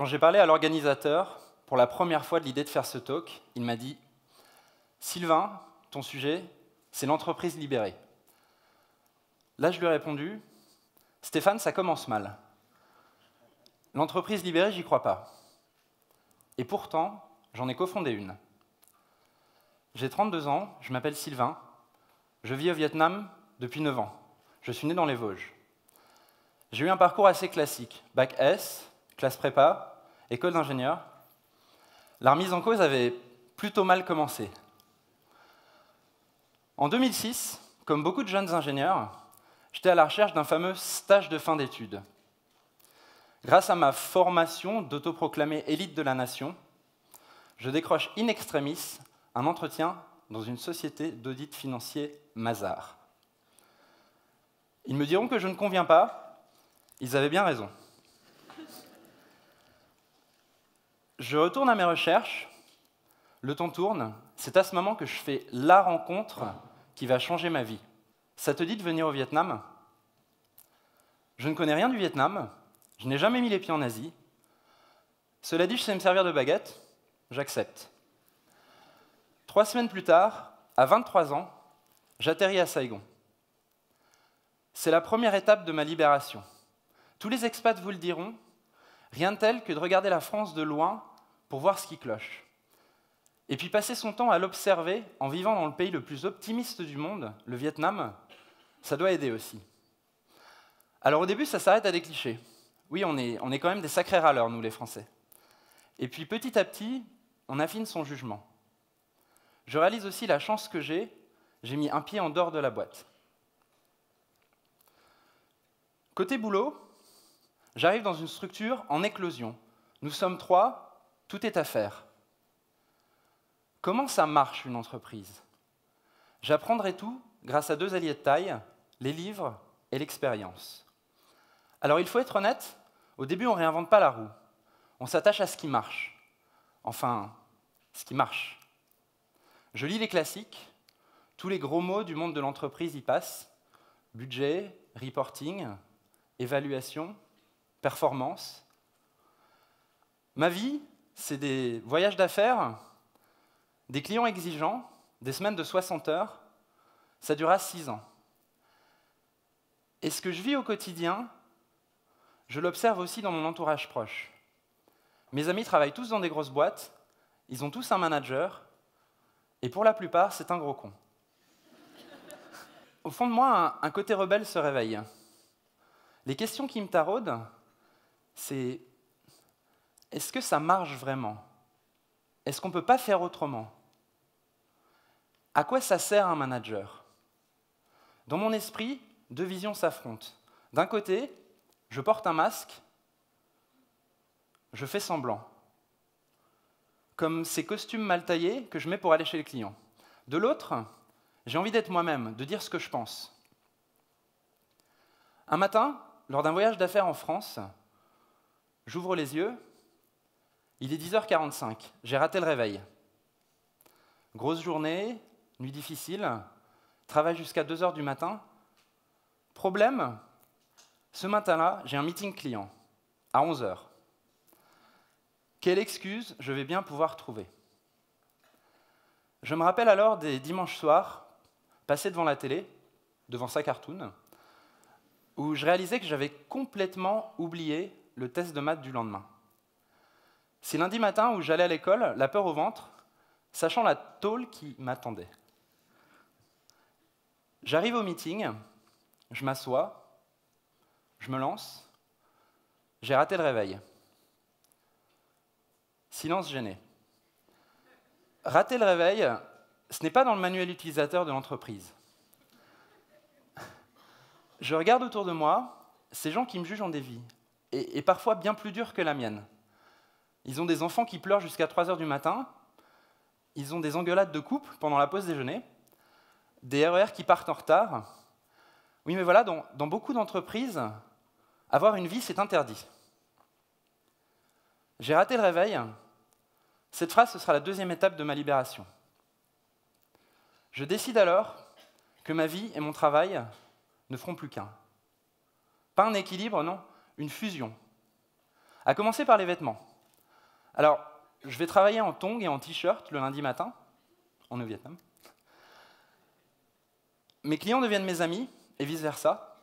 Quand j'ai parlé à l'organisateur pour la première fois de l'idée de faire ce talk, il m'a dit Sylvain, ton sujet, c'est l'entreprise libérée. Là, je lui ai répondu Stéphane, ça commence mal. L'entreprise libérée, j'y crois pas. Et pourtant, j'en ai cofondé une. J'ai 32 ans, je m'appelle Sylvain, je vis au Vietnam depuis 9 ans. Je suis né dans les Vosges. J'ai eu un parcours assez classique, bac S, classe prépa, école d'ingénieurs, la remise en cause avait plutôt mal commencé. En 2006, comme beaucoup de jeunes ingénieurs, j'étais à la recherche d'un fameux stage de fin d'études. Grâce à ma formation d'autoproclamée élite de la nation, je décroche in extremis un entretien dans une société d'audit financier Mazar. Ils me diront que je ne conviens pas, ils avaient bien raison. Je retourne à mes recherches, le temps tourne, c'est à ce moment que je fais la rencontre qui va changer ma vie. Ça te dit de venir au Vietnam Je ne connais rien du Vietnam, je n'ai jamais mis les pieds en Asie. Cela dit, je sais me servir de baguette, j'accepte. Trois semaines plus tard, à 23 ans, j'atterris à Saigon. C'est la première étape de ma libération. Tous les expats vous le diront, rien de tel que de regarder la France de loin pour voir ce qui cloche. Et puis passer son temps à l'observer en vivant dans le pays le plus optimiste du monde, le Vietnam, ça doit aider aussi. Alors au début, ça s'arrête à des clichés. Oui, on est, on est quand même des sacrés râleurs, nous les Français. Et puis petit à petit, on affine son jugement. Je réalise aussi la chance que j'ai, j'ai mis un pied en dehors de la boîte. Côté boulot, j'arrive dans une structure en éclosion. Nous sommes trois, tout est à faire. Comment ça marche une entreprise J'apprendrai tout grâce à deux alliés de taille, les livres et l'expérience. Alors il faut être honnête, au début on ne réinvente pas la roue. On s'attache à ce qui marche. Enfin, ce qui marche. Je lis les classiques, tous les gros mots du monde de l'entreprise y passent. Budget, reporting, évaluation, performance. Ma vie, c'est des voyages d'affaires, des clients exigeants, des semaines de 60 heures. Ça dura 6 ans. Et ce que je vis au quotidien, je l'observe aussi dans mon entourage proche. Mes amis travaillent tous dans des grosses boîtes, ils ont tous un manager, et pour la plupart, c'est un gros con. Au fond de moi, un, côté rebelle se réveille. Les questions qui me taraudent, c'est est-ce que ça marche vraiment Est-ce qu'on ne peut pas faire autrement À quoi ça sert un manager Dans mon esprit, deux visions s'affrontent. D'un côté, je porte un masque, je fais semblant, comme ces costumes mal taillés que je mets pour aller chez les clients. De l'autre, j'ai envie d'être moi-même, de dire ce que je pense. Un matin, lors d'un voyage d'affaires en France, j'ouvre les yeux il est 10h45, j'ai raté le réveil. Grosse journée, nuit difficile, travail jusqu'à 2h du matin. Problème, ce matin-là, j'ai un meeting client à 11h. Quelle excuse je vais bien pouvoir trouver Je me rappelle alors des dimanches soirs, passés devant la télé, devant sa cartoon, où je réalisais que j'avais complètement oublié le test de maths du lendemain. C'est lundi matin où j'allais à l'école, la peur au ventre, sachant la tôle qui m'attendait. J'arrive au meeting, je m'assois, je me lance, j'ai raté le réveil. Silence gêné. Rater le réveil, ce n'est pas dans le manuel utilisateur de l'entreprise. Je regarde autour de moi, ces gens qui me jugent en dévie, et, parfois bien plus dur que la mienne. Ils ont des enfants qui pleurent jusqu'à 3 heures du matin. Ils ont des engueulades de couple pendant la pause déjeuner. Des RER e qui partent en retard. Oui, mais voilà, dans, dans beaucoup d'entreprises, avoir une vie, c'est interdit. J'ai raté le réveil. Cette phrase, ce sera la deuxième étape de ma libération. Je décide alors que ma vie et mon travail ne feront plus qu'un. Pas un équilibre, non, une fusion. À commencer par les vêtements. Alors, je vais travailler en tongs et en t-shirt le lundi matin, en est au Vietnam. Mes clients deviennent mes amis et vice-versa.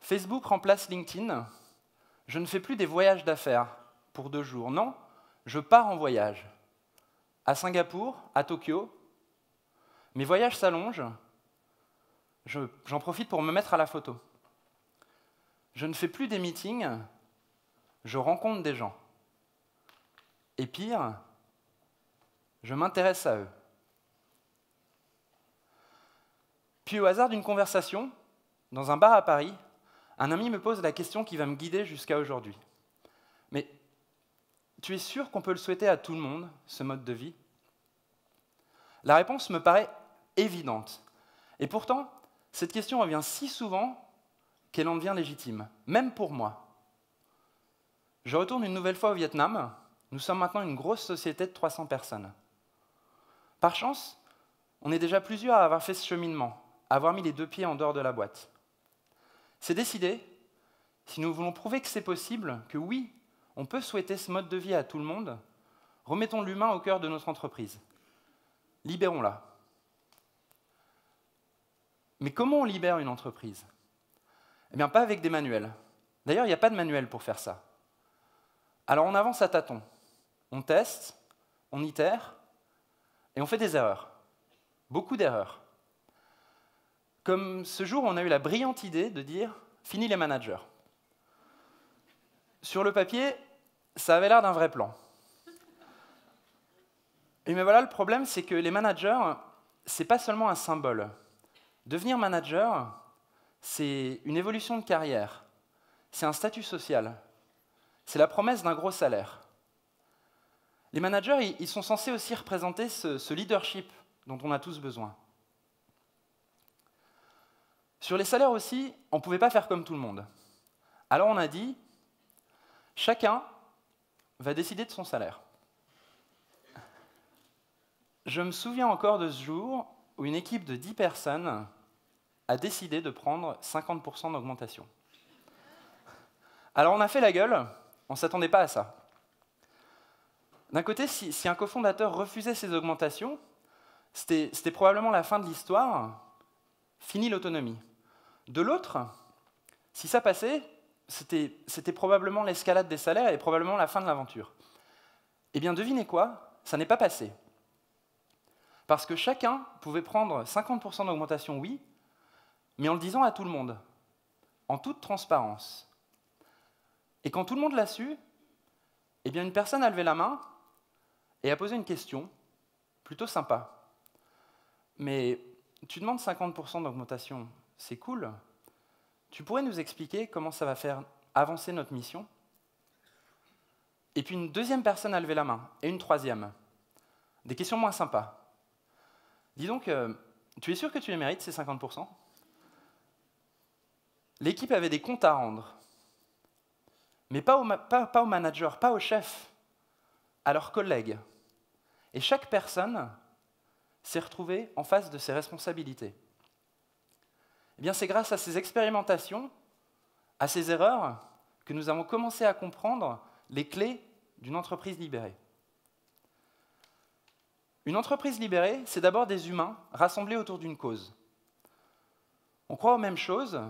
Facebook remplace LinkedIn. Je ne fais plus des voyages d'affaires pour deux jours. Non, je pars en voyage. À Singapour, à Tokyo. Mes voyages s'allongent. J'en profite pour me mettre à la photo. Je ne fais plus des meetings je rencontre des gens. Et pire, je m'intéresse à eux. Puis au hasard d'une conversation, dans un bar à Paris, un ami me pose la question qui va me guider jusqu'à aujourd'hui. Mais tu es sûr qu'on peut le souhaiter à tout le monde, ce mode de vie La réponse me paraît évidente. Et pourtant, cette question revient si souvent qu'elle en devient légitime, même pour moi. Je retourne une nouvelle fois au Vietnam. Nous sommes maintenant une grosse société de 300 personnes. Par chance, on est déjà plusieurs à avoir fait ce cheminement, à avoir mis les deux pieds en dehors de la boîte. C'est décidé, si nous voulons prouver que c'est possible, que oui, on peut souhaiter ce mode de vie à tout le monde, remettons l'humain au cœur de notre entreprise. Libérons-la. Mais comment on libère une entreprise Eh bien, pas avec des manuels. D'ailleurs, il n'y a pas de manuel pour faire ça. Alors on avance à tâtons, on teste, on itère, et on fait des erreurs, beaucoup d'erreurs. Comme ce jour, on a eu la brillante idée de dire fini les managers. Sur le papier, ça avait l'air d'un vrai plan. Et mais voilà, le problème, c'est que les managers, c'est pas seulement un symbole. Devenir manager, c'est une évolution de carrière, c'est un statut social, c'est la promesse d'un gros salaire. Les managers, ils sont censés aussi représenter ce, leadership dont on a tous besoin. Sur les salaires aussi, on ne pouvait pas faire comme tout le monde. Alors on a dit, chacun va décider de son salaire. Je me souviens encore de ce jour où une équipe de 10 personnes a décidé de prendre 50% d'augmentation. Alors on a fait la gueule, on ne s'attendait pas à ça. D'un côté, si, un cofondateur refusait ces augmentations, c'était probablement la fin de l'histoire, fini l'autonomie. De l'autre, si ça passait, c'était probablement l'escalade des salaires et probablement la fin de l'aventure. Eh bien, devinez quoi Ça n'est pas passé. Parce que chacun pouvait prendre 50% d'augmentation, oui, mais en le disant à tout le monde, en toute transparence. Et quand tout le monde l'a su, eh bien une personne a levé la main et a posé une question plutôt sympa. Mais tu demandes 50% d'augmentation, c'est cool. Tu pourrais nous expliquer comment ça va faire avancer notre mission Et puis une deuxième personne a levé la main, et une troisième. Des questions moins sympas. Dis donc, euh, tu es sûr que tu les mérites, ces 50% L'équipe avait des comptes à rendre mais pas au, pas, pas au manager, pas au chef, à leurs collègues. Et chaque personne s'est retrouvée en face de ses responsabilités. Eh bien, c'est grâce à ces expérimentations, à ces erreurs, que nous avons commencé à comprendre les clés d'une entreprise libérée. Une entreprise libérée, c'est d'abord des humains rassemblés autour d'une cause. On croit aux mêmes choses,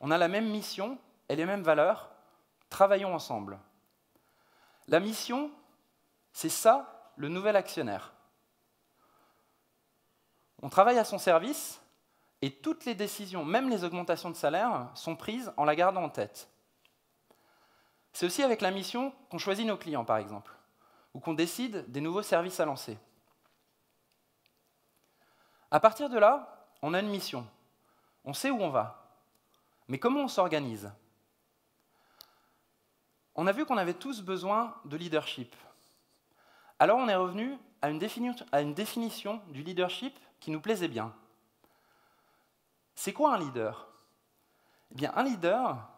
on a la même mission et les mêmes valeurs, Travaillons ensemble. La mission, c'est ça, le nouvel actionnaire. On travaille à son service et toutes les décisions, même les augmentations de salaire, sont prises en la gardant en tête. C'est aussi avec la mission qu'on choisit nos clients, par exemple, ou qu'on décide des nouveaux services à lancer. À partir de là, on a une mission. On sait où on va. Mais comment on s'organise on a vu qu'on avait tous besoin de leadership. Alors on est revenu à une, définition du leadership qui nous plaisait bien. C'est quoi un leader Eh bien, un leader,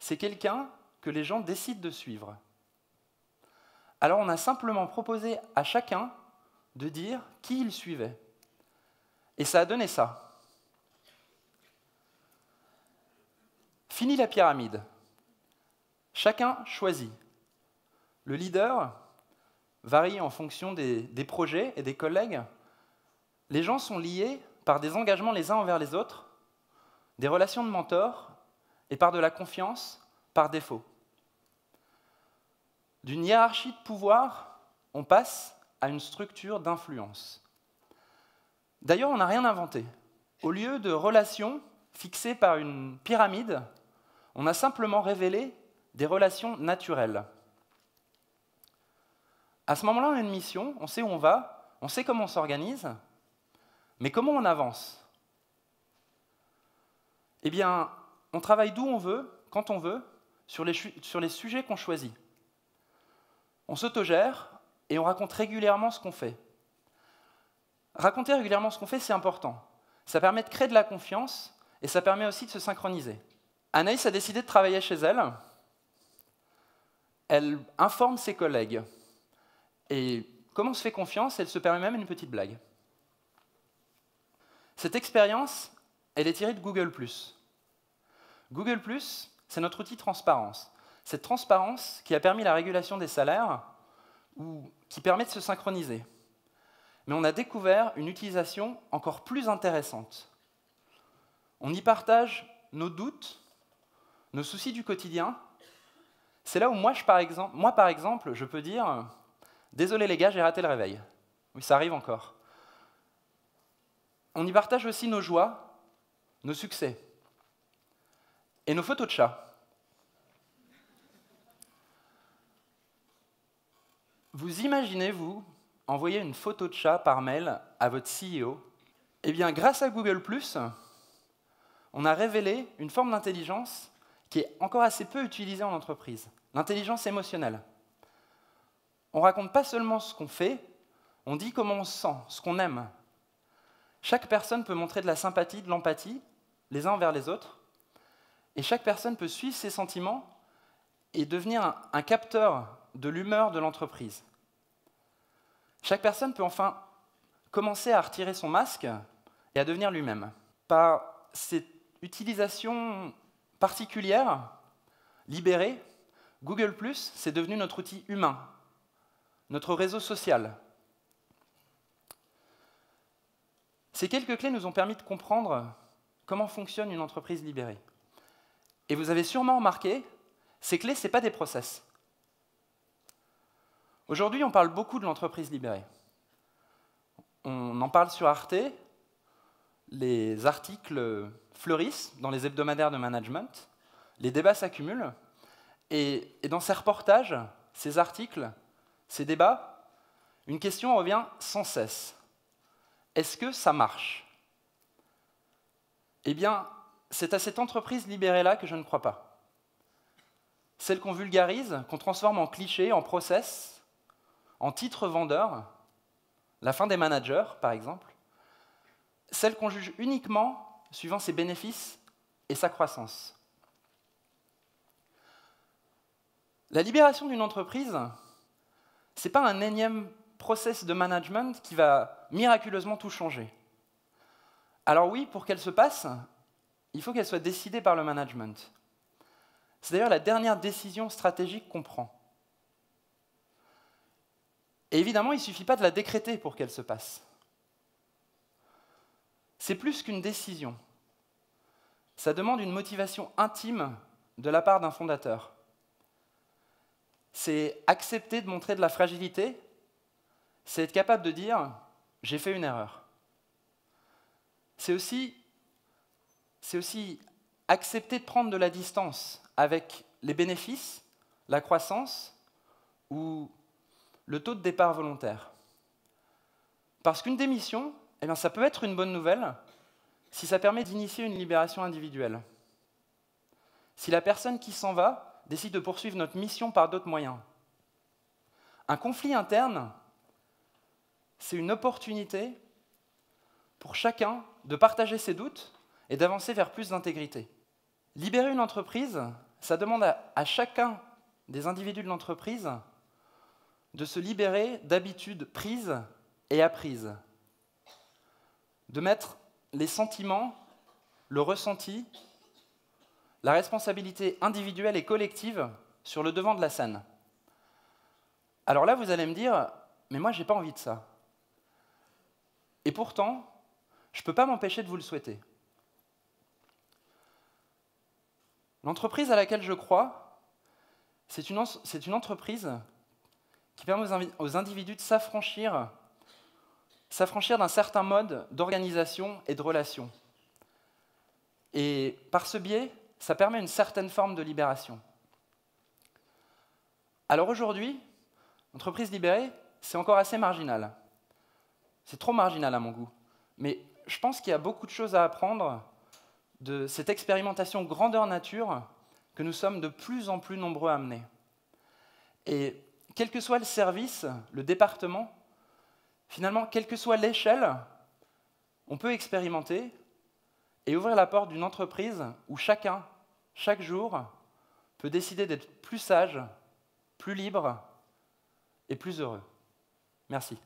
c'est quelqu'un que les gens décident de suivre. Alors on a simplement proposé à chacun de dire qui il suivait. Et ça a donné ça. Fini la pyramide. Chacun choisit. Le leader varie en fonction des, projets et des collègues. Les gens sont liés par des engagements les uns envers les autres, des relations de mentor et par de la confiance par défaut. D'une hiérarchie de pouvoir, on passe à une structure d'influence. D'ailleurs, on n'a rien inventé. Au lieu de relations fixées par une pyramide, on a simplement révélé des relations naturelles. À ce moment-là, on a une mission, on sait où on va, on sait comment on s'organise, mais comment on avance Eh bien, on travaille d'où on veut, quand on veut, sur les, sur les sujets qu'on choisit. On s'autogère et on raconte régulièrement ce qu'on fait. Raconter régulièrement ce qu'on fait, c'est important. Ça permet de créer de la confiance et ça permet aussi de se synchroniser. Anaïs a décidé de travailler chez elle elle informe ses collègues. Et comme on se fait confiance, elle se permet même une petite blague. Cette expérience, elle est tirée de Google ⁇ Google ⁇ c'est notre outil transparence. Cette transparence qui a permis la régulation des salaires ou qui permet de se synchroniser. Mais on a découvert une utilisation encore plus intéressante. On y partage nos doutes, nos soucis du quotidien c'est là où moi, par exemple, moi, par exemple, je peux dire Désolé les gars, j'ai raté le réveil. Oui, ça arrive encore. On y partage aussi nos joies, nos succès et nos photos de chats. Vous imaginez, vous, envoyer une photo de chat par mail à votre CEO Eh bien, grâce à Google, on a révélé une forme d'intelligence qui est encore assez peu utilisée en entreprise, l'intelligence émotionnelle. On raconte pas seulement ce qu'on fait, on dit comment on se sent, ce qu'on aime. Chaque personne peut montrer de la sympathie, de l'empathie, les uns envers les autres, et chaque personne peut suivre ses sentiments et devenir un, un capteur de l'humeur de l'entreprise. Chaque personne peut enfin commencer à retirer son masque et à devenir lui-même. Par cette utilisation particulière, libérée, Google ⁇ c'est devenu notre outil humain, notre réseau social. Ces quelques clés nous ont permis de comprendre comment fonctionne une entreprise libérée. Et vous avez sûrement remarqué, ces clés, ce n'est pas des process. Aujourd'hui, on parle beaucoup de l'entreprise libérée. On en parle sur Arte, les articles fleurissent dans les hebdomadaires de management, les débats s'accumulent, et, dans ces reportages, ces articles, ces débats, une question revient sans cesse. Est-ce que ça marche Eh bien, c'est à cette entreprise libérée-là que je ne crois pas. Celle qu'on vulgarise, qu'on transforme en cliché, en process, en titre vendeur, la fin des managers, par exemple, celle qu'on juge uniquement suivant ses bénéfices et sa croissance. La libération d'une entreprise, ce n'est pas un énième process de management qui va miraculeusement tout changer. Alors oui, pour qu'elle se passe, il faut qu'elle soit décidée par le management. C'est d'ailleurs la dernière décision stratégique qu'on prend. Et évidemment, il ne suffit pas de la décréter pour qu'elle se passe. C'est plus qu'une décision. Ça demande une motivation intime de la part d'un fondateur. C'est accepter de montrer de la fragilité, c'est être capable de dire j'ai fait une erreur. C'est aussi, aussi accepter de prendre de la distance avec les bénéfices, la croissance ou le taux de départ volontaire. Parce qu'une démission, eh bien, ça peut être une bonne nouvelle si ça permet d'initier une libération individuelle. Si la personne qui s'en va décide de poursuivre notre mission par d'autres moyens. Un conflit interne, c'est une opportunité pour chacun de partager ses doutes et d'avancer vers plus d'intégrité. Libérer une entreprise, ça demande à, chacun des individus de l'entreprise de se libérer d'habitudes prises et apprises de mettre les sentiments, le ressenti, la responsabilité individuelle et collective sur le devant de la scène. Alors là, vous allez me dire, mais moi, je n'ai pas envie de ça. Et pourtant, je ne peux pas m'empêcher de vous le souhaiter. L'entreprise à laquelle je crois, c'est une, entreprise qui permet aux individus de s'affranchir s'affranchir d'un certain mode d'organisation et de relation. Et par ce biais, ça permet une certaine forme de libération. Alors aujourd'hui, entreprise libérée, c'est encore assez marginal. C'est trop marginal à mon goût. Mais je pense qu'il y a beaucoup de choses à apprendre de cette expérimentation grandeur nature que nous sommes de plus en plus nombreux à mener. Et quel que soit le service, le département, Finalement, quelle que soit l'échelle, on peut expérimenter et ouvrir la porte d'une entreprise où chacun, chaque jour, peut décider d'être plus sage, plus libre et plus heureux. Merci.